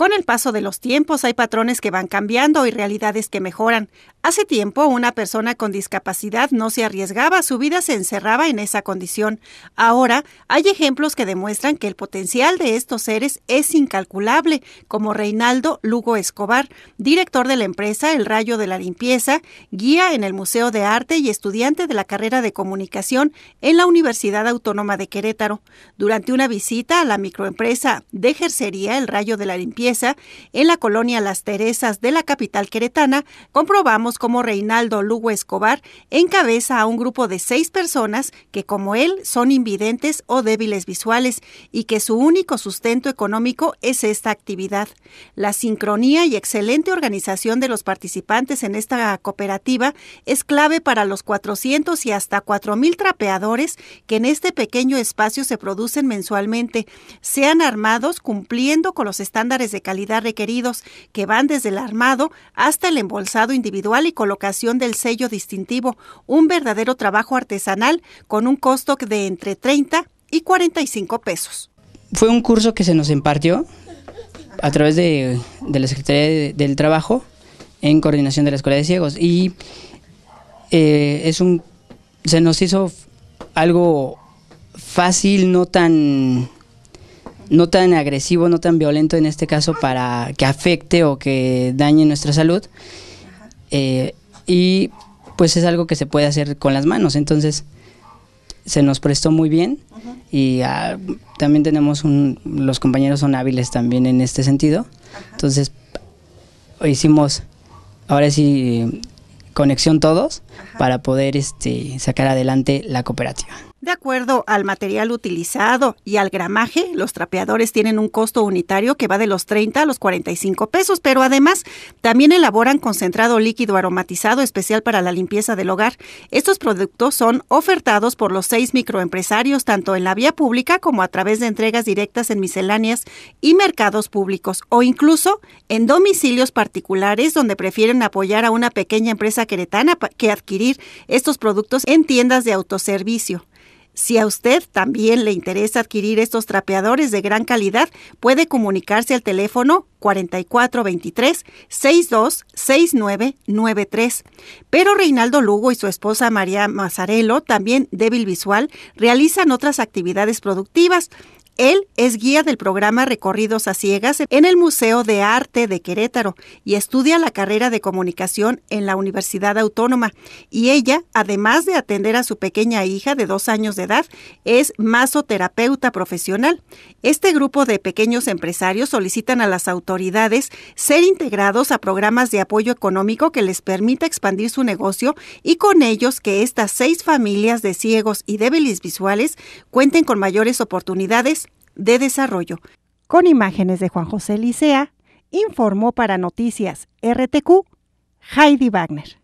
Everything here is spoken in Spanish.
Con el paso de los tiempos hay patrones que van cambiando y realidades que mejoran. Hace tiempo una persona con discapacidad no se arriesgaba, su vida se encerraba en esa condición. Ahora hay ejemplos que demuestran que el potencial de estos seres es incalculable, como Reinaldo Lugo Escobar, director de la empresa El Rayo de la Limpieza, guía en el Museo de Arte y estudiante de la carrera de comunicación en la Universidad Autónoma de Querétaro. Durante una visita a la microempresa de ejercería El Rayo de la Limpieza, en la colonia Las Teresas de la capital queretana, comprobamos cómo Reinaldo Lugo Escobar encabeza a un grupo de seis personas que, como él, son invidentes o débiles visuales y que su único sustento económico es esta actividad. La sincronía y excelente organización de los participantes en esta cooperativa es clave para los 400 y hasta 4.000 trapeadores que en este pequeño espacio se producen mensualmente, sean armados cumpliendo con los estándares de calidad requeridos, que van desde el armado hasta el embolsado individual y colocación del sello distintivo, un verdadero trabajo artesanal con un costo de entre 30 y 45 pesos. Fue un curso que se nos impartió a través de, la Secretaría del Trabajo en coordinación de la Escuela de Ciegos y eh, es un se nos hizo algo fácil, no tan no tan agresivo, no tan violento en este caso para que afecte o que dañe nuestra salud. Eh, y pues es algo que se puede hacer con las manos, entonces se nos prestó muy bien y ah, también tenemos los compañeros son hábiles también en este sentido, entonces hicimos, ahora sí, conexión todos para poder este, sacar adelante la cooperativa. De acuerdo al material utilizado y al gramaje, los trapeadores tienen un costo unitario que va de los 30 a los 45 pesos, pero además también elaboran concentrado líquido aromatizado especial para la limpieza del hogar. Estos productos son ofertados por los seis microempresarios tanto en la vía pública como a través de entregas directas en misceláneas y mercados públicos o incluso en domicilios particulares donde prefieren apoyar a una pequeña empresa queretana que adquirir estos productos en tiendas de autoservicio. Si a usted también le interesa adquirir estos trapeadores de gran calidad, puede comunicarse al teléfono 4423-626993. Pero Reinaldo Lugo y su esposa María Mazzarello, también débil visual, realizan otras actividades productivas él es guía del programa Recorridos a Ciegas en el Museo de Arte de Querétaro y estudia la carrera de comunicación en la Universidad Autónoma. Y ella, además de atender a su pequeña hija de dos años de edad, es masoterapeuta profesional. Este grupo de pequeños empresarios solicitan a las autoridades ser integrados a programas de apoyo económico que les permita expandir su negocio y con ellos que estas seis familias de ciegos y débiles visuales cuenten con mayores oportunidades de Desarrollo. Con imágenes de Juan José Licea, informó para Noticias RTQ Heidi Wagner.